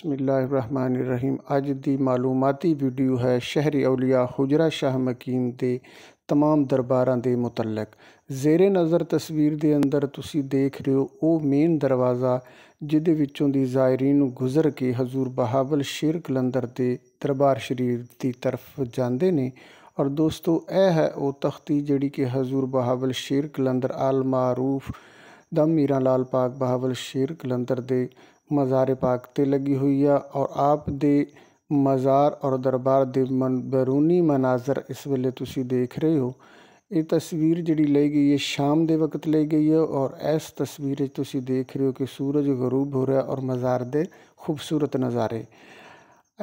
बसमीम अज की मालूमती वीडियो है शहरी अलिया हुजरा शाह मकीम के तमाम दरबारा के मुतलक जेर नज़र तस्वीर के अंदर तुम देख रहे हो वह मेन दरवाज़ा जिदों विचों की जायरीन गुजर के हजूर बहावल शेर कलंधर के दरबार शरीफ की तरफ जाते हैं और दोस्तों यह है वह तख्ती जी कि हजूर बहावल शेर कलंधर आल मारूफ दम मीरा लाल पाक बहावल शेर कलंतर के मज़ार पाक ते लगी हुई है और आप दे मज़ार और दरबार के मन बैरूनी मनाजर इस वेले तुम देख रहे हो ये तस्वीर जी ली गई है शाम के वक्त ले गई है और इस तस्वीर तुम देख रहे हो कि सूरज गरूब हो रहा है और मज़ार के खूबसूरत नज़ारे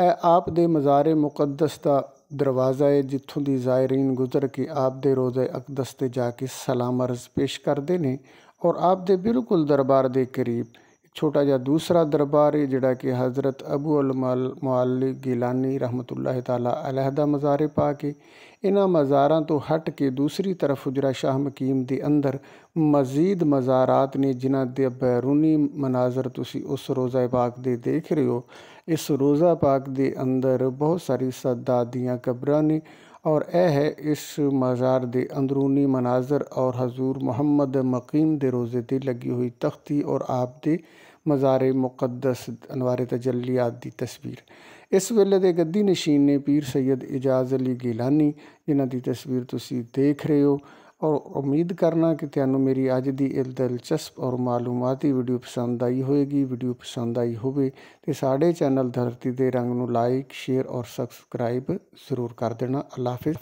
ए आप दे मज़ारे मुकदस का दरवाज़ा है जितों की जायरीन गुजर के आप दे रोज़े अकदस से जाके सलाम अर्ज पेश करते हैं और आप दे बिल्कुल दरबार के करीब छोटा जहा दूसरा दरबार है जोड़ा कि हज़रत अबू अलमल मुआलिक गिलानी रहमत अल्लाह मज़ारे पा के इन्होंने मज़ारा तो हट के दूसरी तरफ उजरा शाह मकीम के अंदर मजीद मज़ारात ने के बैरूनी मनाजर तुम उस रोज़ा पाक दे देख रहे हो इस रोज़ा पाक के अंदर बहुत सारी सदा दियाँ कबर ने और ए है इस मज़ार दे अंदरूनी मनाजर और हजूर मोहम्मद मकीम दे रोज़े दे लगी हुई तख्ती और आप दे मज़ार मुक़दस अनवार तजलियात दी तस्वीर इस वेले दे गद्दी नशीन ने पीर सैयद इजाज़ अली गिलानी जिन्ह की तस्वीर तुम देख रहे हो ਔਰ ਉਮੀਦ ਕਰਨਾ ਕਿ ਤੁਹਾਨੂੰ ਮੇਰੀ ਅੱਜ ਦੀ ਇਹ ਦਿਲਚਸਪ ਔਰ ਮਾਲੂਮਾਤੀ ਵੀਡੀਓ ਪਸੰਦ ਆਈ ਹੋਵੇਗੀ ਵੀਡੀਓ ਪਸੰਦ ਆਈ ਹੋਵੇ ਤੇ ਸਾਡੇ ਚੈਨਲ ਧਰਤੀ ਦੇ ਰੰਗ ਨੂੰ ਲਾਈਕ ਸ਼ੇਅਰ ਔਰ ਸਬਸਕ੍ਰਾਈਬ ਜ਼ਰੂਰ ਕਰ ਦੇਣਾ ਅੱਲਾ ਹਾਫਿਜ਼